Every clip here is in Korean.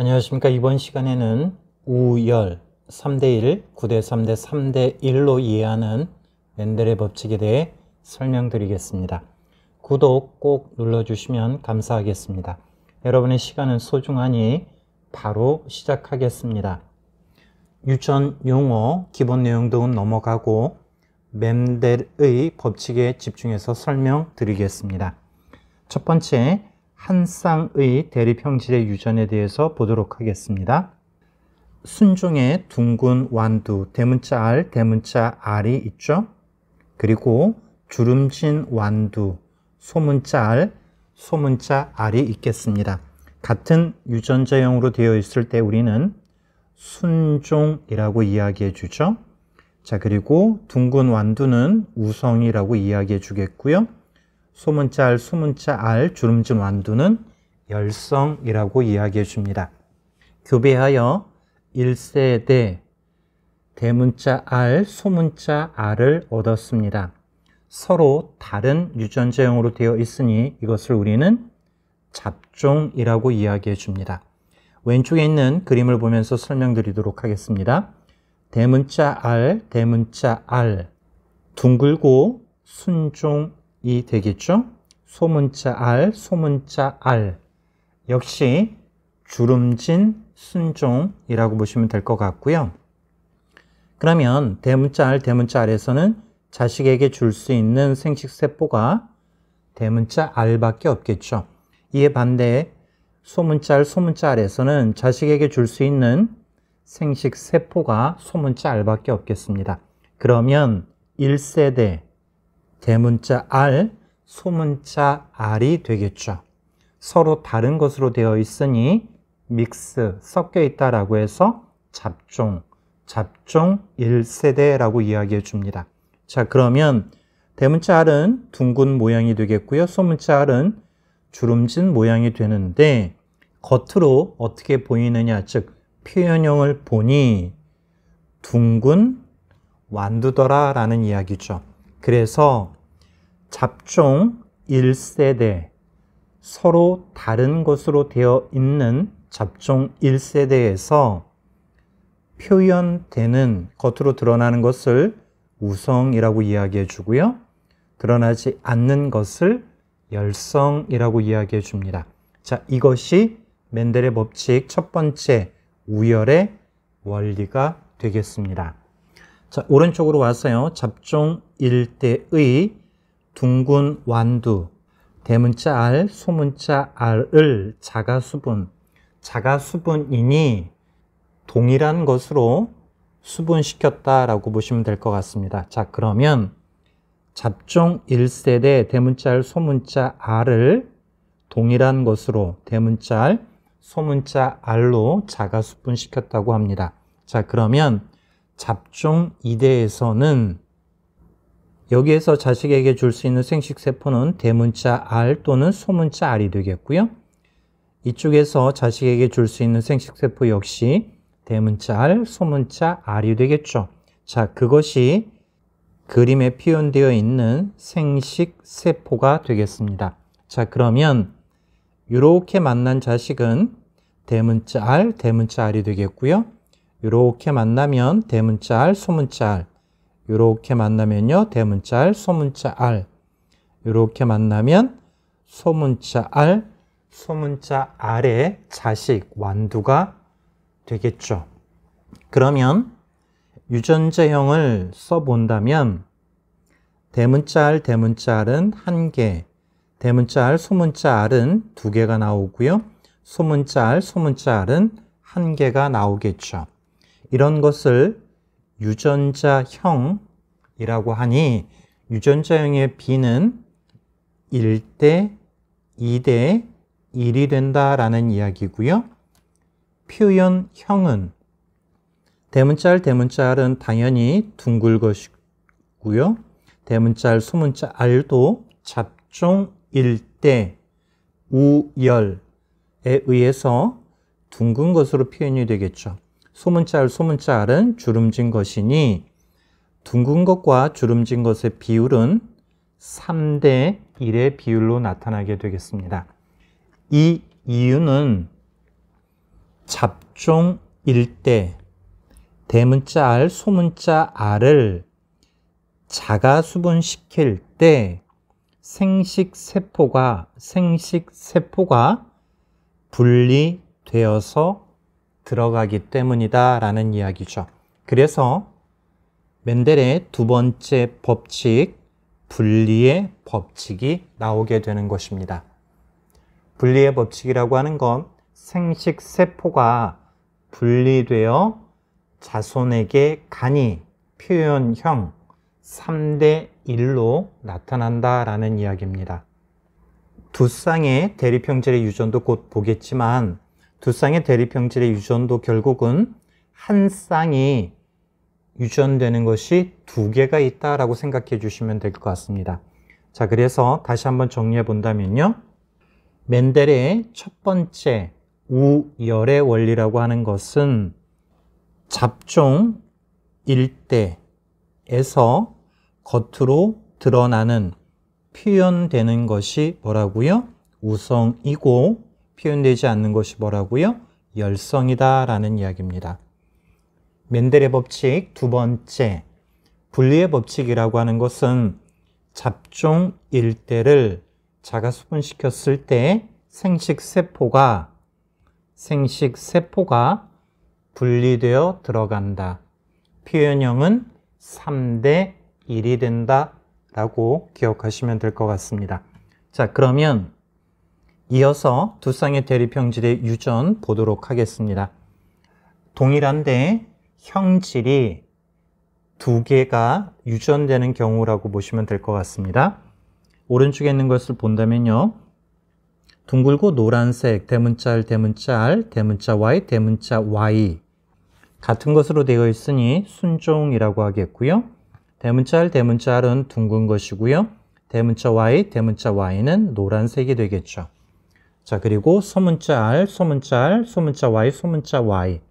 안녕하십니까. 이번 시간에는 우열 3대1, 9대3대 3대1로 이해하는 맨델의 법칙에 대해 설명드리겠습니다. 구독 꼭 눌러주시면 감사하겠습니다. 여러분의 시간은 소중하니 바로 시작하겠습니다. 유전 용어 기본 내용도 넘어가고 맨델의 법칙에 집중해서 설명드리겠습니다. 첫 번째, 한 쌍의 대립형질의 유전에 대해서 보도록 하겠습니다. 순종의 둥근 완두, 대문자 R, 대문자 R이 있죠. 그리고 주름진 완두, 소문자 R, 소문자 R이 있겠습니다. 같은 유전자형으로 되어 있을 때 우리는 순종이라고 이야기해 주죠. 자, 그리고 둥근 완두는 우성이라고 이야기해 주겠고요. 소문자 알, 수문자 알, 주름진 완두는 열성이라고 이야기해 줍니다. 교배하여 1세대 대문자 알, 소문자 알을 얻었습니다. 서로 다른 유전자형으로 되어 있으니 이것을 우리는 잡종이라고 이야기해 줍니다. 왼쪽에 있는 그림을 보면서 설명드리도록 하겠습니다. 대문자 알, 대문자 알, 둥글고 순종 이 되겠죠? 소문자 R, 소문자 R 역시 주름진 순종이라고 보시면 될 것 같고요. 그러면 대문자 R, 대문자 R에서는 자식에게 줄 수 있는 생식세포가 대문자 R밖에 없겠죠. 이에 반대 소문자 R, 소문자 R에서는 자식에게 줄 수 있는 생식세포가 소문자 R밖에 없겠습니다. 그러면 1세대 대문자 R, 소문자 R이 되겠죠. 서로 다른 것으로 되어 있으니 믹스, 섞여 있다라고 해서 잡종, 잡종 1세대라고 이야기해 줍니다. 자, 그러면 대문자 R은 둥근 모양이 되겠고요. 소문자 R은 주름진 모양이 되는데 겉으로 어떻게 보이느냐, 즉 표현형을 보니 둥근 완두더라라는 이야기죠. 그래서 잡종 1세대 서로 다른 것으로 되어 있는 잡종 1세대에서 표현되는 겉으로 드러나는 것을 우성이라고 이야기해 주고요. 드러나지 않는 것을 열성이라고 이야기해 줍니다. 자, 이것이 맨델의 법칙 첫 번째 우열의 원리가 되겠습니다. 자, 오른쪽으로 왔어요. 잡종 일대의 둥근 완두, 대문자 R, 소문자 r 을 자가수분, 자가수분이니 동일한 것으로 수분시켰다라고 보시면 될 것 같습니다. 자, 그러면 잡종 1세대 대문자 R, 소문자 r 을 동일한 것으로 대문자 R, 소문자 r 로 자가수분시켰다고 합니다. 자, 그러면 잡종 이대에서는 여기에서 자식에게 줄 수 있는 생식세포는 대문자 R 또는 소문자 R이 되겠고요. 이쪽에서 자식에게 줄 수 있는 생식세포 역시 대문자 R, 소문자 R이 되겠죠. 자, 그것이 그림에 표현되어 있는 생식세포가 되겠습니다. 자, 그러면 이렇게 만난 자식은 대문자 R, 대문자 R이 되겠고요. 이렇게 만나면 대문자 R, 소문자 R. 이렇게 만나면요. 대문자 R, 소문자 R. 이렇게 만나면 소문자 R, 소문자 R의 자식, 완두가 되겠죠. 그러면 유전자형을 써본다면 대문자 R, 대문자 R은 한개 대문자 R, 소문자 R은 두개가 나오고요. 소문자 R, 소문자 R은 한개가 나오겠죠. 이런 것을 유전자형이라고 하니 유전자형의 비는 1대 2대 1이 된다라는 이야기고요. 표현형은 대문자를 대문자알은 당연히 둥글 것이고요. 대문자알 소문자 알도 잡종 1대 우열에 의해서 둥근 것으로 표현이 되겠죠. 소문짤 소문짤은 주름진 것이니 둥근 것과 주름진 것의 비율은 3대 1의 비율로 나타나게 되겠습니다. 이 이유는 잡종 1대 대문자 R, 소문자 R을 자가수분시킬 때 생식세포가 생식세포가 분리되어서 들어가기 때문이다 라는 이야기죠. 그래서 맨델의 두 번째 법칙, 분리의 법칙이 나오게 되는 것입니다. 분리의 법칙이라고 하는 건 생식 세포가 분리되어 자손에게 간이 표현형 3대 1로 나타난다라는 이야기입니다. 두 쌍의 대립형질의 유전도 곧 보겠지만 두 쌍의 대립형질의 유전도 결국은 한 쌍이 유전되는 것이 두 개가 있다라고 생각해 주시면 될 것 같습니다. 자, 그래서 다시 한번 정리해 본다면요. 맨델의 첫 번째 우열의 원리라고 하는 것은 잡종 일대에서 겉으로 드러나는 표현되는 것이 뭐라고요? 우성이고 표현되지 않는 것이 뭐라고요? 열성이다 라는 이야기입니다. 맨델의 법칙 두 번째, 분리의 법칙이라고 하는 것은 잡종 일대를 자가 수분시켰을 때 생식세포가 생식세포가 분리되어 들어간다. 표현형은 3대 1이 된다 라고 기억하시면 될 것 같습니다. 자 그러면 이어서 두 쌍의 대립형질의 유전 보도록 하겠습니다. 동일한데 형질이 두 개가 유전되는 경우라고 보시면 될 것 같습니다. 오른쪽에 있는 것을 본다면요. 둥글고 노란색 대문자 R, 대문자 R, 대문자 Y, 대문자 Y 같은 것으로 되어 있으니 순종이라고 하겠고요. 대문자 R, 대문자 R은 둥근 것이고요. 대문자 Y, 대문자 Y는 노란색이 되겠죠. 자, 그리고 소문자 R, 소문자 R, 소문자 Y, 소문자 Y.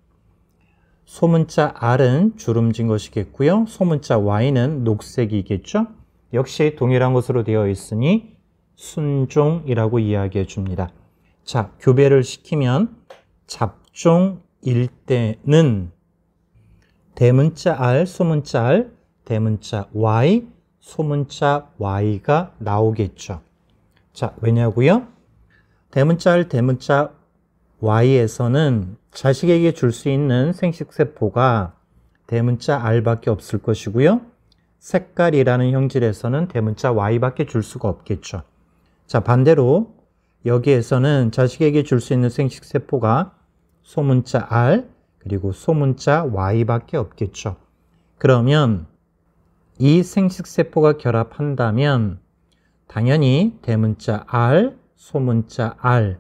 소문자 R은 주름진 것이겠고요. 소문자 Y는 녹색이겠죠. 역시 동일한 것으로 되어 있으니 순종이라고 이야기해 줍니다. 자, 교배를 시키면 잡종일 때는 대문자 R, 소문자 R, 대문자 Y, 소문자 Y가 나오겠죠. 자, 왜냐고요? 대문자 R, 대문자 Y에서는 자식에게 줄 수 있는 생식세포가 대문자 R밖에 없을 것이고요. 색깔이라는 형질에서는 대문자 Y밖에 줄 수가 없겠죠. 자, 반대로 여기에서는 자식에게 줄 수 있는 생식세포가 소문자 R 그리고 소문자 Y밖에 없겠죠. 그러면 이 생식세포가 결합한다면 당연히 대문자 R, 소문자 R,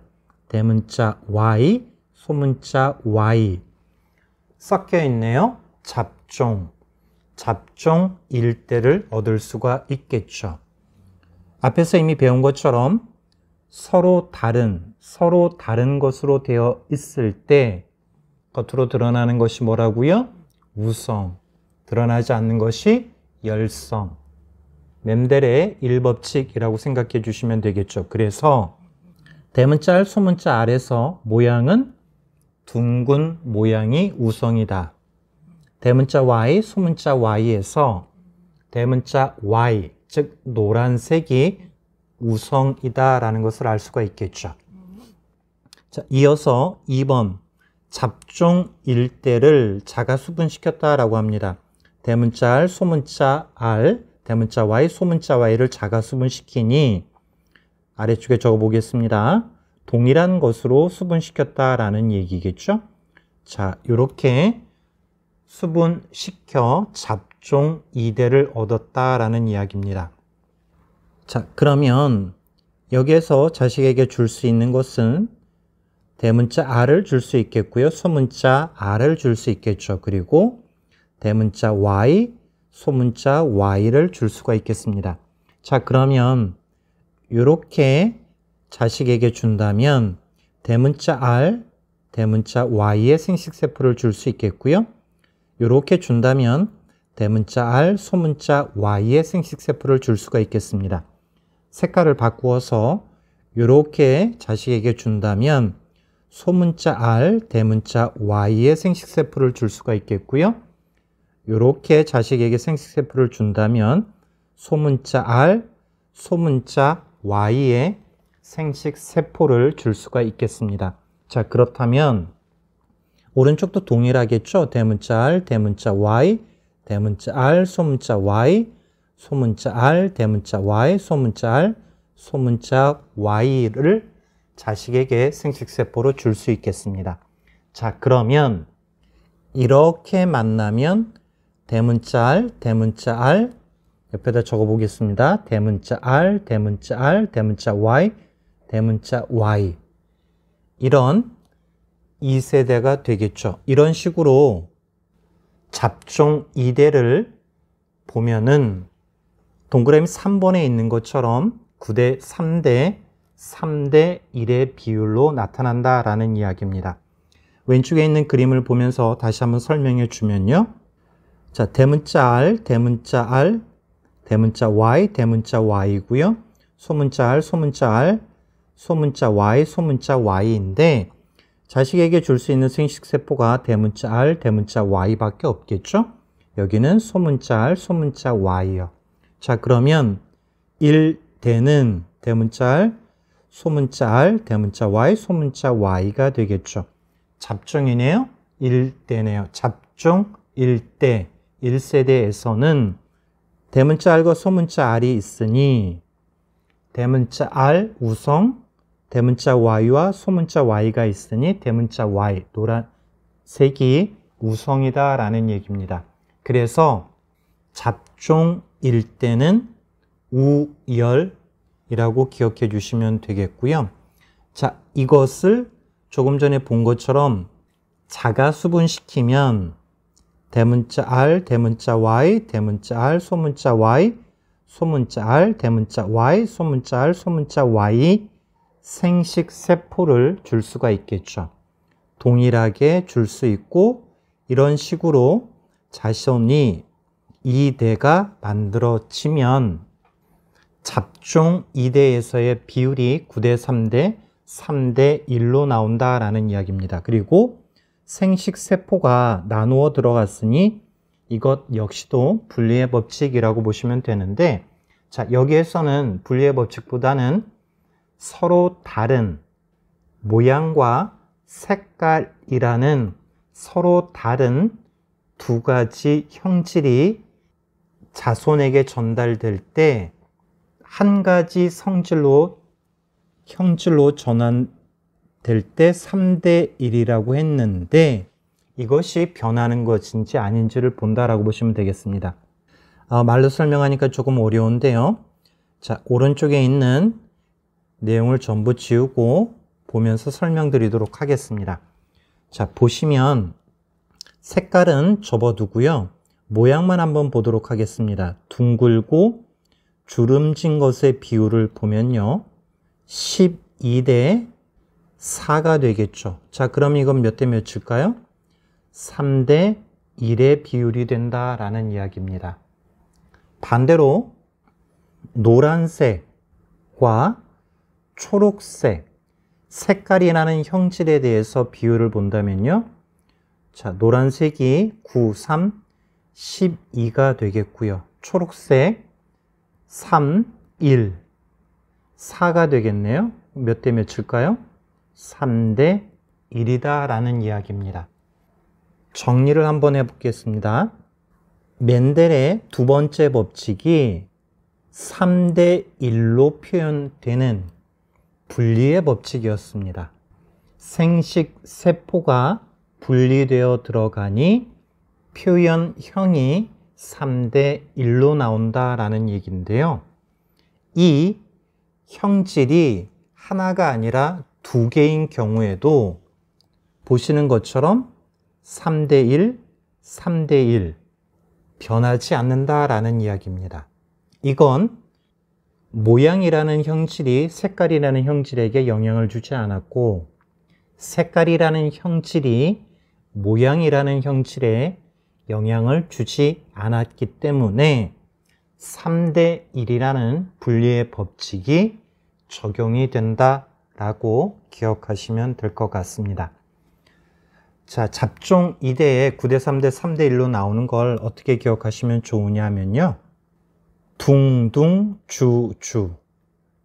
대문자 Y, 소문자 Y 섞여 있네요. 잡종, 잡종 일대를 얻을 수가 있겠죠. 앞에서 이미 배운 것처럼 서로 다른, 서로 다른 것으로 되어 있을 때 겉으로 드러나는 것이 뭐라고요? 우성, 드러나지 않는 것이 열성, 맴델의 일법칙이라고 생각해 주시면 되겠죠. 그래서 대문자 소문자 아래서 모양은 둥근 모양이 우성이다. 대문자 Y, 소문자 Y에서 대문자 Y, 즉 노란색이 우성이다라는 것을 알 수가 있겠죠. 자, 이어서 2번 잡종 일대를 자가 수분시켰다라고 합니다. 대문자 R, 소문자 R, 대문자 Y, 소문자 Y를 자가수분시키니 아래쪽에 적어보겠습니다. 동일한 것으로 수분시켰다라는 얘기겠죠? 자, 이렇게 수분시켜 잡종 2대를 얻었다라는 이야기입니다. 자, 그러면 여기에서 자식에게 줄 수 있는 것은 대문자 R을 줄 수 있겠고요. 소문자 R을 줄 수 있겠죠. 그리고 대문자 Y, 소문자 y를 줄 수가 있겠습니다. 자, 그러면 이렇게 자식에게 준다면 대문자 r, 대문자 y의 생식세포를 줄 수 있겠고요. 이렇게 준다면 대문자 r, 소문자 y의 생식세포를 줄 수가 있겠습니다. 색깔을 바꾸어서 이렇게 자식에게 준다면 소문자 r, 대문자 y의 생식세포를 줄 수가 있겠고요. 이렇게 자식에게 생식세포를 준다면 소문자 R, 소문자 Y의 생식세포를 줄 수가 있겠습니다. 자, 그렇다면 오른쪽도 동일하겠죠? 대문자 R, 대문자 Y, 대문자 R, 소문자 Y, 소문자 R, 대문자 Y, 소문자 R, 소문자 Y를 자식에게 생식세포로 줄 수 있겠습니다. 자, 그러면 이렇게 만나면 대문자 R, 대문자 R 옆에다 적어보겠습니다. 대문자 R, 대문자 R, 대문자 Y, 대문자 Y 이런 2세대가 되겠죠. 이런 식으로 잡종 2대를 보면은 동그라미 3번에 있는 것처럼 9대 3대 3대 1의 비율로 나타난다라는 이야기입니다. 왼쪽에 있는 그림을 보면서 다시 한번 설명해 주면요. 자, 대문자 R, 대문자 R, 대문자 Y, 대문자 Y이고요. 소문자 R, 소문자 R, 소문자 Y, 소문자 Y인데 자식에게 줄 수 있는 생식세포가 대문자 R, 대문자 Y밖에 없겠죠? 여기는 소문자 R, 소문자 Y요. 자, 그러면 1대는 대문자 R, 소문자 R, 대문자 Y, 소문자 Y가 되겠죠. 잡종이네요. 1대네요. 잡종 1대. 1세대에서는 대문자 R과 소문자 R이 있으니 대문자 R 우성, 대문자 Y와 소문자 Y가 있으니 대문자 Y, 노란색이 우성이다 라는 얘기입니다. 그래서 잡종일 때는 우열이라고 기억해 주시면 되겠고요. 자, 이것을 조금 전에 본 것처럼 자가 수분시키면 대문자 R, 대문자 Y, 대문자 R, 소문자 Y, 소문자 R, 대문자 Y, 소문자 R, 소문자 Y 생식 세포를 줄 수가 있겠죠. 동일하게 줄 수 있고 이런 식으로 자손이 이대가 만들어지면 잡종 2대에서의 비율이 9대 3대 3대 1로 나온다라는 이야기입니다. 그리고 생식세포가 나누어 들어갔으니 이것 역시도 분리의 법칙이라고 보시면 되는데 자 여기에서는 분리의 법칙보다는 서로 다른 모양과 색깔이라는 서로 다른 두 가지 형질이 자손에게 전달될 때 한 가지 성질로 형질로 전환 될때 3 대 1이라고 했는데 이것이 변하는 것인지 아닌지를 본다라고 보시면 되겠습니다. 아, 말로 설명하니까 조금 어려운데요. 자, 오른쪽에 있는 내용을 전부 지우고 보면서 설명드리도록 하겠습니다. 자, 보시면 색깔은 접어두고요. 모양만 한번 보도록 하겠습니다. 둥글고 주름진 것의 비율을 보면요. 12대 4가 되겠죠. 자, 그럼 이건 몇 대 몇일까요? 3 대 1의 비율이 된다라는 이야기입니다. 반대로 노란색과 초록색, 색깔이 나는 형질에 대해서 비율을 본다면요. 자, 노란색이 9, 3, 12가 되겠고요. 초록색 3, 1, 4가 되겠네요. 몇 대 몇일까요? 3대 1이다 라는 이야기입니다. 정리를 한번 해보겠습니다. 맨델의 두 번째 법칙이 3대 1로 표현되는 분리의 법칙이었습니다. 생식 세포가 분리되어 들어가니 표현형이 3대 1로 나온다라는 얘기인데요. 이 형질이 하나가 아니라 두 개인 경우에도 보시는 것처럼 3대 1, 3대 1 변하지 않는다라는 이야기입니다. 이건 모양이라는 형질이 색깔이라는 형질에게 영향을 주지 않았고 색깔이라는 형질이 모양이라는 형질에 영향을 주지 않았기 때문에 3대 1이라는 분리의 법칙이 적용이 된다 라고 기억하시면 될 것 같습니다. 자, 잡종 2대에 9대 3대 3대 1로 나오는 걸 어떻게 기억하시면 좋으냐면요. 둥둥 주주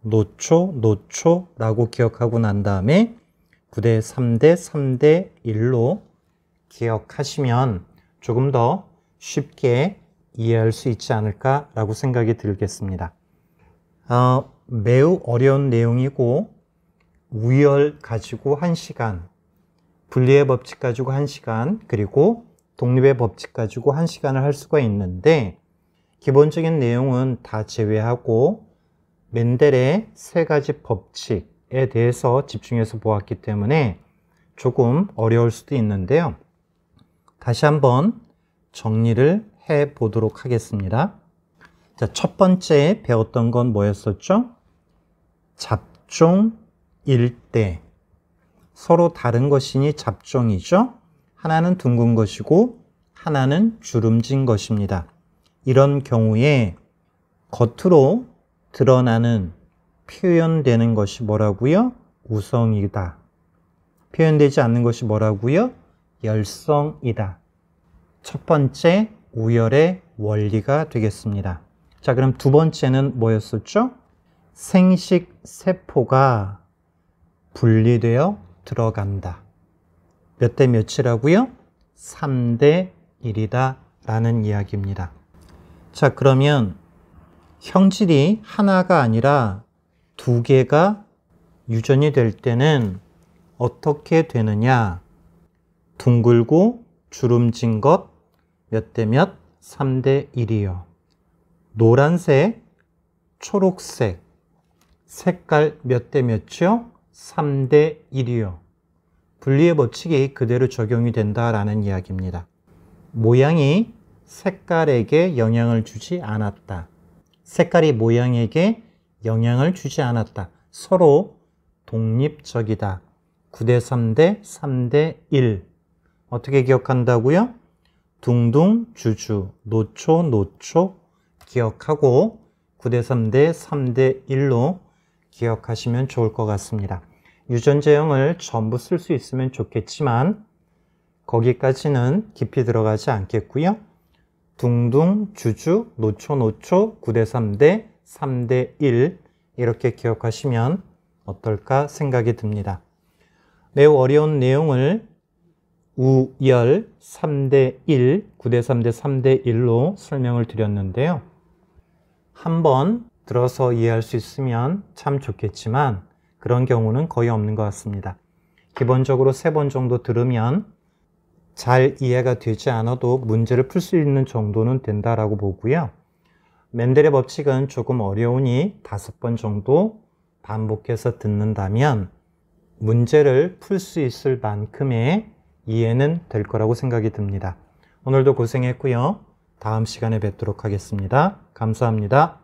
노초 노초라고 기억하고 난 다음에 9대 3대 3대 1로 기억하시면 조금 더 쉽게 이해할 수 있지 않을까라고 생각이 들겠습니다. 어, 매우 어려운 내용이고 우열 가지고 1시간, 분리의 법칙 가지고 1시간, 그리고 독립의 법칙 가지고 1시간을 할 수가 있는데 기본적인 내용은 다 제외하고 맨델의 세 가지 법칙에 대해서 집중해서 보았기 때문에 조금 어려울 수도 있는데요. 다시 한번 정리를 해 보도록 하겠습니다. 자, 첫 번째 배웠던 건 뭐였었죠? 잡종 일대 서로 다른 것이니 잡종이죠. 하나는 둥근 것이고 하나는 주름진 것입니다. 이런 경우에 겉으로 드러나는 표현되는 것이 뭐라고요? 우성이다. 표현되지 않는 것이 뭐라고요? 열성이다. 첫 번째 우열의 원리가 되겠습니다. 자, 그럼 두 번째는 뭐였었죠? 생식 세포가 분리되어 들어간다. 몇 대 몇이라고요? 3대 1이다 라는 이야기입니다. 자 그러면 형질이 하나가 아니라 두 개가 유전이 될 때는 어떻게 되느냐? 둥글고 주름진 것 몇 대 몇? 3대 1이요. 노란색, 초록색, 색깔 몇 대 몇이요? 3대 1이요. 분리의 법칙이 그대로 적용이 된다라는 이야기입니다. 모양이 색깔에게 영향을 주지 않았다. 색깔이 모양에게 영향을 주지 않았다. 서로 독립적이다. 9대 3대 3대 1. 어떻게 기억한다고요? 둥둥 주주 노초 노초 기억하고 9대 3대 3대 1로 기억하시면 좋을 것 같습니다. 유전제형을 전부 쓸 수 있으면 좋겠지만 거기까지는 깊이 들어가지 않겠고요. 둥둥, 주주, 노초, 노초, 9대 3대, 3대 1 이렇게 기억하시면 어떨까 생각이 듭니다. 매우 어려운 내용을 우열 3대 1, 9대 3대 3대 1로 설명을 드렸는데요. 한번 들어서 이해할 수 있으면 참 좋겠지만 그런 경우는 거의 없는 것 같습니다. 기본적으로 세 번 정도 들으면 잘 이해가 되지 않아도 문제를 풀 수 있는 정도는 된다라고 보고요. 맨델의 법칙은 조금 어려우니 다섯 번 정도 반복해서 듣는다면 문제를 풀 수 있을 만큼의 이해는 될 거라고 생각이 듭니다. 오늘도 고생했고요. 다음 시간에 뵙도록 하겠습니다. 감사합니다.